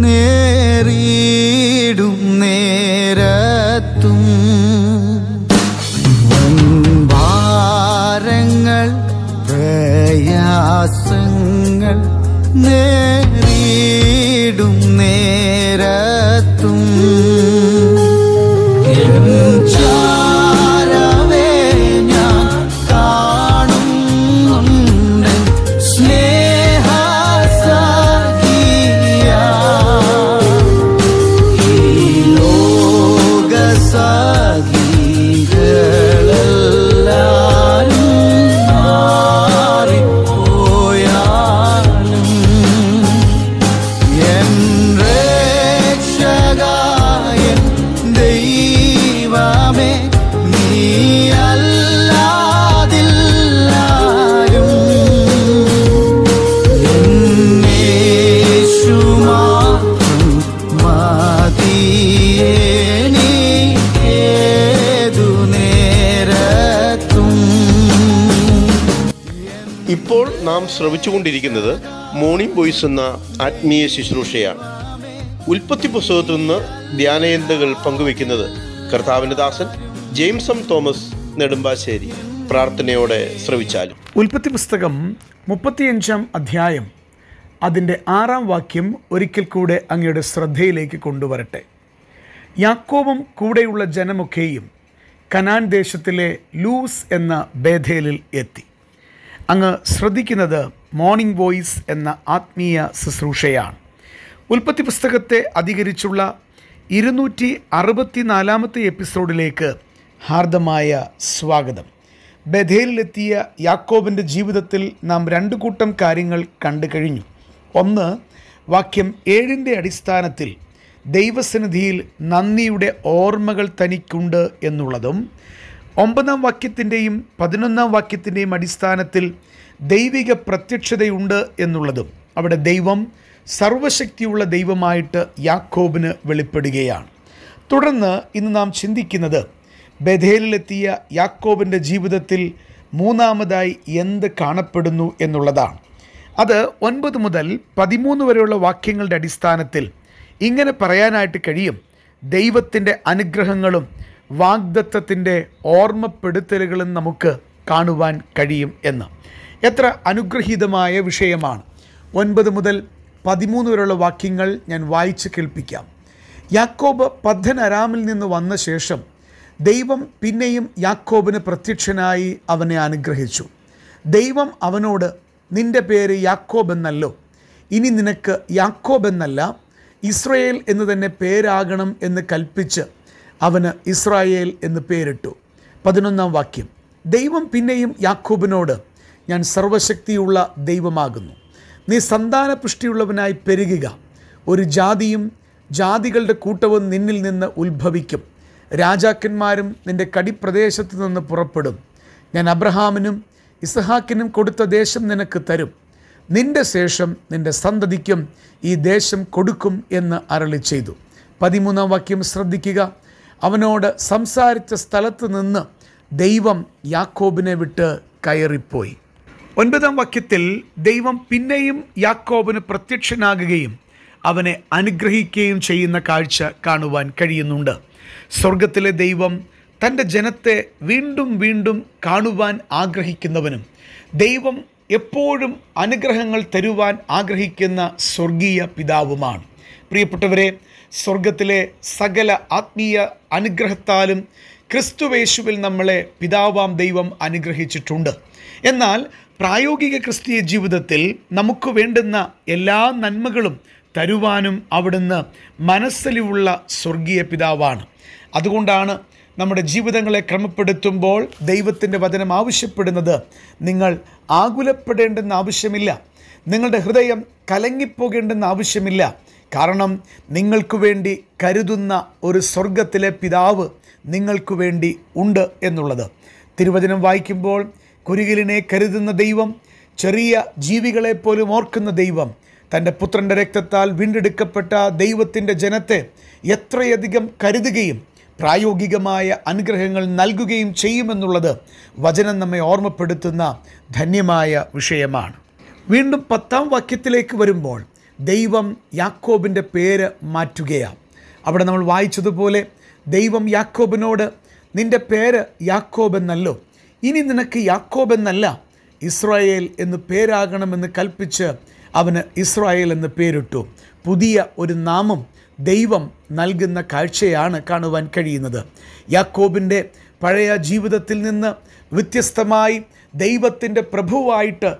നേറിയിടും നേരത്തും ഭാരങ്ങൾ പ്രയാസങ്ങൾ നേറിയിടും നേരത്തും നാം ശ്രവിച്ചുകൊണ്ടിരിക്കുന്നത് മോർണിംഗ് വോയിസ് എന്ന ആത്മീയ ശുശ്രൂഷയാണ് ഉൽപ്പത്തി പുസ്തകത്തിൽ നിന്ന് ധ്യാനയന്തകൾ പങ്കുവെക്കുന്നത് കർത്താവിൻ്റെ ദാസൻ ജെയിംസ് എം തോമസ് നെടുമ്പാശ്ശേരി പ്രാർത്ഥനയോടെ ശ്രവിച്ചാലും ഉൽപ്പത്തി പുസ്തകം മുപ്പത്തിയഞ്ചാം അധ്യായം അതിൻ്റെ ആറാം വാക്യം ഒരിക്കൽ കൂടെ അങ്ങയുടെ ശ്രദ്ധയിലേക്ക് കൊണ്ടുവരട്ടെ യാക്കോബും കൂടെയുള്ള ജനമൊക്കെയും കനാൻ ദേശത്തിലെ ലൂസ് എന്ന ബേധേലിൽ എത്തി അങ്ങ് ശ്രദ്ധിക്കുന്നത് മോർണിംഗ് വോയിസ് എന്ന ആത്മീയ ശുശ്രൂഷയാണ് ഉൽപ്പത്തി പുസ്തകത്തെ അധികരിച്ചുള്ള ഇരുന്നൂറ്റി നാലാമത്തെ എപ്പിസോഡിലേക്ക് ഹാർദമായ സ്വാഗതം ബഥേലിലെത്തിയ യാക്കോബിൻ്റെ ജീവിതത്തിൽ നാം രണ്ട് കൂട്ടം കാര്യങ്ങൾ കണ്ടു കഴിഞ്ഞു ഒന്ന് വാക്യം ഏഴിൻ്റെ അടിസ്ഥാനത്തിൽ ദൈവസന്നിധിയിൽ നന്ദിയുടെ ഓർമ്മകൾ തനിക്കുണ്ട് എന്നുള്ളതും ഒമ്പതാം വാക്യത്തിൻ്റെയും പതിനൊന്നാം വാക്യത്തിൻ്റെയും അടിസ്ഥാനത്തിൽ ദൈവിക പ്രത്യക്ഷതയുണ്ട് എന്നുള്ളതും അവിടെ ദൈവം സർവശക്തിയുള്ള ദൈവമായിട്ട് യാക്കോബിന് വെളിപ്പെടുകയാണ് തുടർന്ന് ഇന്ന് നാം ചിന്തിക്കുന്നത് ബഥേലിലെത്തിയ യാക്കോബിൻ്റെ ജീവിതത്തിൽ മൂന്നാമതായി എന്ത് കാണപ്പെടുന്നു എന്നുള്ളതാണ് അത് ഒൻപത് മുതൽ പതിമൂന്ന് വരെയുള്ള വാക്യങ്ങളുടെ അടിസ്ഥാനത്തിൽ ഇങ്ങനെ പറയാനായിട്ട് കഴിയും ദൈവത്തിൻ്റെ അനുഗ്രഹങ്ങളും വാഗ്ദത്തത്തിൻ്റെ ഓർമ്മപ്പെടുത്തലുകളും നമുക്ക് കാണുവാൻ കഴിയും എന്ന് എത്ര അനുഗ്രഹീതമായ വിഷയമാണ് ഒൻപത് മുതൽ പതിമൂന്ന് വരെയുള്ള വാക്യങ്ങൾ ഞാൻ വായിച്ച് കേൾപ്പിക്കാം യാക്കോബ് പദ്ധനരാമിൽ നിന്ന് വന്ന ശേഷം ദൈവം പിന്നെയും യാക്കോബിന് പ്രത്യക്ഷനായി അവനെ അനുഗ്രഹിച്ചു ദൈവം അവനോട് നിന്റെ പേര് യാക്കോബ് എന്നല്ലോ ഇനി നിനക്ക് യാക്കോബ് എന്നല്ല ഇസ്രയേൽ എന്ന് തന്നെ പേരാകണം എന്ന് കൽപ്പിച്ച് അവന് ഇസ്രായേൽ എന്ന് പേരിട്ടു പതിനൊന്നാം വാക്യം ദൈവം പിന്നെയും യാക്കോബിനോട് ഞാൻ സർവശക്തിയുള്ള ദൈവമാകുന്നു നീ സന്താനപുഷ്ടിയുള്ളവനായി പെരുകുക ഒരു ജാതിയും ജാതികളുടെ കൂട്ടവും നിന്നിൽ നിന്ന് ഉത്ഭവിക്കും രാജാക്കന്മാരും നിന്റെ കടിപ്രദേശത്തു നിന്ന് പുറപ്പെടും ഞാൻ അബ്രഹാമിനും ഇസഹാക്കിനും കൊടുത്ത ദേശം നിനക്ക് തരും നിന്റെ ശേഷം നിന്റെ സന്തതിക്കും ഈ ദേശം കൊടുക്കും എന്ന് അരളി ചെയ്തു പതിമൂന്നാം വാക്യം ശ്രദ്ധിക്കുക അവനോട് സംസാരിച്ച സ്ഥലത്ത് നിന്ന് ദൈവം യാക്കോബിനെ വിട്ട് കയറിപ്പോയി ഒൻപതാം വാക്യത്തിൽ ദൈവം പിന്നെയും യാക്കോബിന് പ്രത്യക്ഷനാകുകയും അവനെ അനുഗ്രഹിക്കുകയും ചെയ്യുന്ന കാഴ്ച കാണുവാൻ കഴിയുന്നുണ്ട് സ്വർഗത്തിലെ ദൈവം തൻ്റെ ജനത്തെ വീണ്ടും വീണ്ടും കാണുവാൻ ആഗ്രഹിക്കുന്നവനും ദൈവം എപ്പോഴും അനുഗ്രഹങ്ങൾ തരുവാൻ ആഗ്രഹിക്കുന്ന സ്വർഗീയ പിതാവുമാണ് പ്രിയപ്പെട്ടവരെ സ്വർഗത്തിലെ സകല ആത്മീയ അനുഗ്രഹത്താലും ക്രിസ്തുവേശുവിൽ നമ്മളെ പിതാവാം ദൈവം അനുഗ്രഹിച്ചിട്ടുണ്ട് എന്നാൽ പ്രായോഗിക ക്രിസ്തീയ ജീവിതത്തിൽ നമുക്ക് വേണ്ടുന്ന എല്ലാ നന്മകളും തരുവാനും അവിടുന്ന് മനസ്സിലുള്ള സ്വർഗീയ പിതാവാണ് അതുകൊണ്ടാണ് നമ്മുടെ ജീവിതങ്ങളെ ക്രമപ്പെടുത്തുമ്പോൾ ദൈവത്തിൻ്റെ വചനം ആവശ്യപ്പെടുന്നത് നിങ്ങൾ ആകുലപ്പെടേണ്ടെന്ന് ആവശ്യമില്ല നിങ്ങളുടെ ഹൃദയം കലങ്ങിപ്പോകേണ്ടെന്ന് ആവശ്യമില്ല കാരണം നിങ്ങൾക്ക് വേണ്ടി കരുതുന്ന ഒരു സ്വർഗത്തിലെ പിതാവ് നിങ്ങൾക്ക് വേണ്ടി ഉണ്ട് എന്നുള്ളത് തിരുവചനം വായിക്കുമ്പോൾ കുരുകിലിനെ കരുതുന്ന ദൈവം ചെറിയ ജീവികളെ പോലും ഓർക്കുന്ന ദൈവം തൻ്റെ പുത്രൻ്റെ രക്തത്താൽ വീണ്ടെടുക്കപ്പെട്ട ദൈവത്തിൻ്റെ ജനത്തെ എത്രയധികം കരുതുകയും പ്രായോഗികമായ അനുഗ്രഹങ്ങൾ നൽകുകയും ചെയ്യുമെന്നുള്ളത് വചനം നമ്മെ ഓർമ്മപ്പെടുത്തുന്ന ധന്യമായ വിഷയമാണ് വീണ്ടും പത്താം വാക്യത്തിലേക്ക് വരുമ്പോൾ ദൈവം യാക്കോബിൻ്റെ പേര് മാറ്റുകയാണ് അവിടെ നമ്മൾ വായിച്ചതുപോലെ ദൈവം യാക്കോബിനോട് നിൻ്റെ പേര് യാക്കോബെന്നല്ലോ ഇനി നിനക്ക് യാക്കോബെന്നല്ല ഇസ്രായേൽ എന്ന് പേരാകണമെന്ന് കൽപ്പിച്ച് അവന് ഇസ്രായേൽ എന്ന് പേരിട്ടു പുതിയ ഒരു നാമം ദൈവം നൽകുന്ന കാഴ്ചയാണ് കാണുവാൻ കഴിയുന്നത് യാക്കോബിൻ്റെ പഴയ ജീവിതത്തിൽ നിന്ന് വ്യത്യസ്തമായി ദൈവത്തിൻ്റെ പ്രഭുവായിട്ട്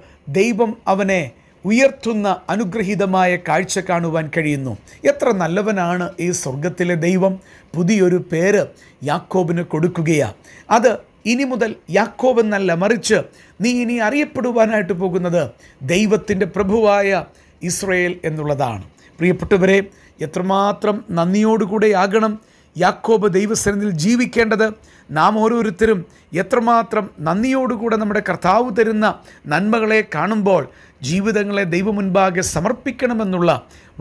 ദൈവം അവനെ ഉയർത്തുന്ന അനുഗ്രഹീതമായ കാഴ്ച കാണുവാൻ കഴിയുന്നു എത്ര നല്ലവനാണ് ഈ സ്വർഗത്തിലെ ദൈവം പുതിയൊരു പേര് യാക്കോബിന് കൊടുക്കുകയാണ് അത് ഇനി മുതൽ യാക്കോബ് എന്നല്ല മറിച്ച് നീ ഇനി അറിയപ്പെടുവാനായിട്ട് പോകുന്നത് ദൈവത്തിൻ്റെ പ്രഭുവായ ഇസ്രയേൽ എന്നുള്ളതാണ് പ്രിയപ്പെട്ടവരെ എത്രമാത്രം നന്ദിയോടുകൂടെ ആകണം യാക്കോബ് ദൈവസനത്തിൽ ജീവിക്കേണ്ടത് നാം ഓരോരുത്തരും എത്രമാത്രം നന്ദിയോടുകൂടെ നമ്മുടെ കർത്താവ് തരുന്ന നന്മകളെ കാണുമ്പോൾ ജീവിതങ്ങളെ ദൈവമുൻപാകെ സമർപ്പിക്കണമെന്നുള്ള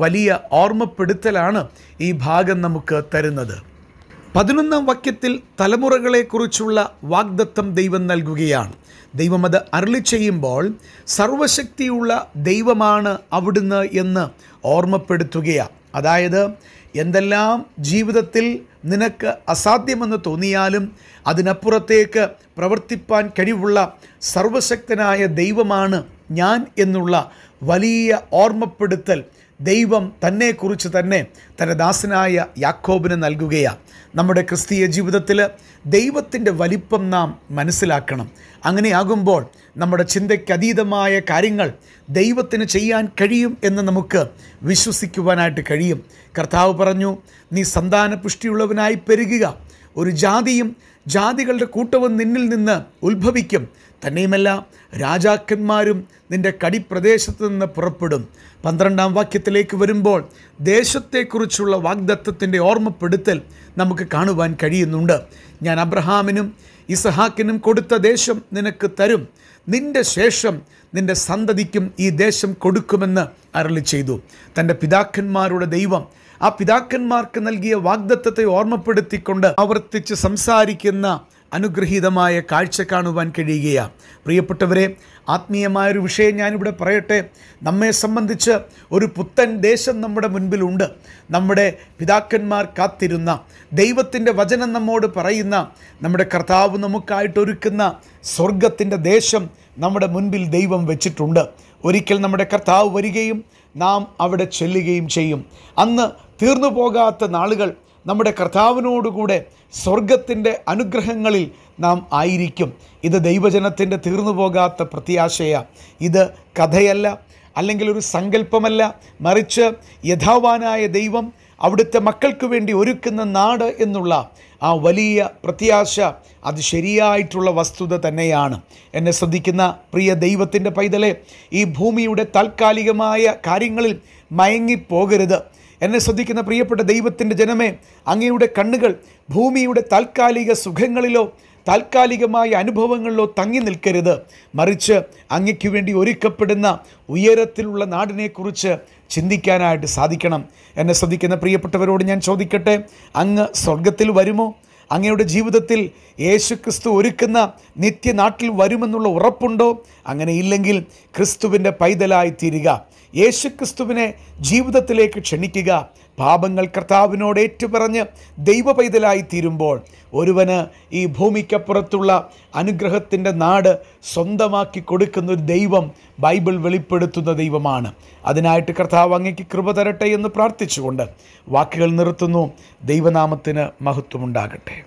വലിയ ഓർമ്മപ്പെടുത്തലാണ് ഈ ഭാഗം നമുക്ക് തരുന്നത് പതിനൊന്നാം വാക്യത്തിൽ തലമുറകളെക്കുറിച്ചുള്ള വാഗ്ദത്തം ദൈവം നൽകുകയാണ് ദൈവം അത് അരളി ചെയ്യുമ്പോൾ സർവശക്തിയുള്ള ദൈവമാണ് അവിടുന്ന് എന്ന് ഓർമ്മപ്പെടുത്തുകയാണ് അതായത് എന്തെല്ലാം ജീവിതത്തിൽ നിനക്ക് അസാധ്യമെന്ന് തോന്നിയാലും അതിനപ്പുറത്തേക്ക് പ്രവർത്തിപ്പാൻ കഴിവുള്ള സർവശക്തനായ ദൈവമാണ് ഞാൻ എന്നുള്ള വലിയ ഓർമ്മപ്പെടുത്തൽ ദൈവം തന്നെക്കുറിച്ച് തന്നെ തൻ്റെ ദാസനായ യാക്കോബിന് നൽകുകയാണ് നമ്മുടെ ക്രിസ്തീയ ജീവിതത്തിൽ ദൈവത്തിൻ്റെ വലിപ്പം നാം മനസ്സിലാക്കണം അങ്ങനെയാകുമ്പോൾ നമ്മുടെ ചിന്തയ്ക്കതീതമായ കാര്യങ്ങൾ ദൈവത്തിന് ചെയ്യാൻ കഴിയും എന്ന് നമുക്ക് വിശ്വസിക്കുവാനായിട്ട് കഴിയും കർത്താവ് പറഞ്ഞു നീ സന്താന പുഷ്ടിയുള്ളവനായി പെരുകുക ഒരു ജാതിയും ജാതികളുടെ കൂട്ടവും നിന്നിൽ നിന്ന് ഉത്ഭവിക്കും തന്നെയുമല്ല രാജാക്കന്മാരും നിന്റെ കടിപ്രദേശത്ത് നിന്ന് പുറപ്പെടും പന്ത്രണ്ടാം വാക്യത്തിലേക്ക് വരുമ്പോൾ ദേശത്തെക്കുറിച്ചുള്ള വാഗ്ദത്വത്തിൻ്റെ ഓർമ്മപ്പെടുത്തൽ നമുക്ക് കാണുവാൻ കഴിയുന്നുണ്ട് ഞാൻ അബ്രഹാമിനും ഇസഹാക്കിനും കൊടുത്ത ദേശം നിനക്ക് തരും നിന്റെ ശേഷം നിന്റെ സന്തതിക്കും ഈ ദേശം കൊടുക്കുമെന്ന് അരളി ചെയ്തു തൻ്റെ പിതാക്കന്മാരുടെ ദൈവം ആ പിതാക്കന്മാർക്ക് നൽകിയ വാഗ്ദത്തത്തെ ഓർമ്മപ്പെടുത്തിക്കൊണ്ട് ആവർത്തിച്ച് സംസാരിക്കുന്ന അനുഗ്രഹീതമായ കാഴ്ച കാണുവാൻ കഴിയുകയാണ് പ്രിയപ്പെട്ടവരെ ആത്മീയമായൊരു വിഷയം ഞാനിവിടെ പറയട്ടെ നമ്മെ സംബന്ധിച്ച് ഒരു പുത്തൻ ദേശം നമ്മുടെ മുൻപിലുണ്ട് നമ്മുടെ പിതാക്കന്മാർ കാത്തിരുന്ന ദൈവത്തിൻ്റെ വചനം നമ്മോട് പറയുന്ന നമ്മുടെ കർത്താവ് നമുക്കായിട്ടൊരുക്കുന്ന സ്വർഗത്തിൻ്റെ ദേശം നമ്മുടെ മുൻപിൽ ദൈവം വെച്ചിട്ടുണ്ട് ഒരിക്കൽ നമ്മുടെ കർത്താവ് വരികയും നാം അവിടെ ചെല്ലുകയും ചെയ്യും അന്ന് തീർന്നു പോകാത്ത നാളുകൾ നമ്മുടെ കർത്താവിനോടുകൂടെ സ്വർഗത്തിൻ്റെ അനുഗ്രഹങ്ങളിൽ നാം ആയിരിക്കും ഇത് ദൈവജനത്തിൻ്റെ തീർന്നു പോകാത്ത പ്രത്യാശയാണ് ഇത് കഥയല്ല അല്ലെങ്കിൽ ഒരു സങ്കല്പമല്ല മറിച്ച് യഥാവാനായ ദൈവം അവിടുത്തെ മക്കൾക്ക് വേണ്ടി ഒരുക്കുന്ന നാട് എന്നുള്ള ആ വലിയ പ്രത്യാശ അത് ശരിയായിട്ടുള്ള വസ്തുത തന്നെയാണ് എന്നെ ശ്രദ്ധിക്കുന്ന പ്രിയ ദൈവത്തിൻ്റെ പൈതലെ ഈ ഭൂമിയുടെ താൽക്കാലികമായ കാര്യങ്ങളിൽ മയങ്ങിപ്പോകരുത് എന്നെ ശ്രദ്ധിക്കുന്ന പ്രിയപ്പെട്ട ദൈവത്തിൻ്റെ ജനമേ അങ്ങയുടെ കണ്ണുകൾ ഭൂമിയുടെ താൽക്കാലിക സുഖങ്ങളിലോ താൽക്കാലികമായ അനുഭവങ്ങളിലോ തങ്ങി നിൽക്കരുത് മറിച്ച് അങ്ങയ്ക്ക് വേണ്ടി ഒരുക്കപ്പെടുന്ന ഉയരത്തിലുള്ള നാടിനെക്കുറിച്ച് ചിന്തിക്കാനായിട്ട് സാധിക്കണം എന്നെ ശ്രദ്ധിക്കുന്ന പ്രിയപ്പെട്ടവരോട് ഞാൻ ചോദിക്കട്ടെ അങ്ങ് സ്വർഗത്തിൽ വരുമോ അങ്ങയുടെ ജീവിതത്തിൽ യേശുക്രിസ്തു ഒരുക്കുന്ന നിത്യനാട്ടിൽ വരുമെന്നുള്ള ഉറപ്പുണ്ടോ അങ്ങനെ ഇല്ലെങ്കിൽ ക്രിസ്തുവിൻ്റെ പൈതലായി തീരുക യേശുക്രിസ്തുവിനെ ജീവിതത്തിലേക്ക് ക്ഷണിക്കുക പാപങ്ങൾ കർത്താവിനോട് ഏറ്റുപറഞ്ഞ് ദൈവ പൈതലായി തീരുമ്പോൾ ഒരുവന് ഈ ഭൂമിക്കപ്പുറത്തുള്ള അനുഗ്രഹത്തിൻ്റെ നാട് സ്വന്തമാക്കി കൊടുക്കുന്ന ഒരു ദൈവം ബൈബിൾ വെളിപ്പെടുത്തുന്ന ദൈവമാണ് അതിനായിട്ട് കർത്താവ് അങ്ങയ്ക്ക് കൃപ തരട്ടെ എന്ന് പ്രാർത്ഥിച്ചുകൊണ്ട് വാക്കുകൾ നിർത്തുന്നു ദൈവനാമത്തിന് മഹത്വമുണ്ടാകട്ടെ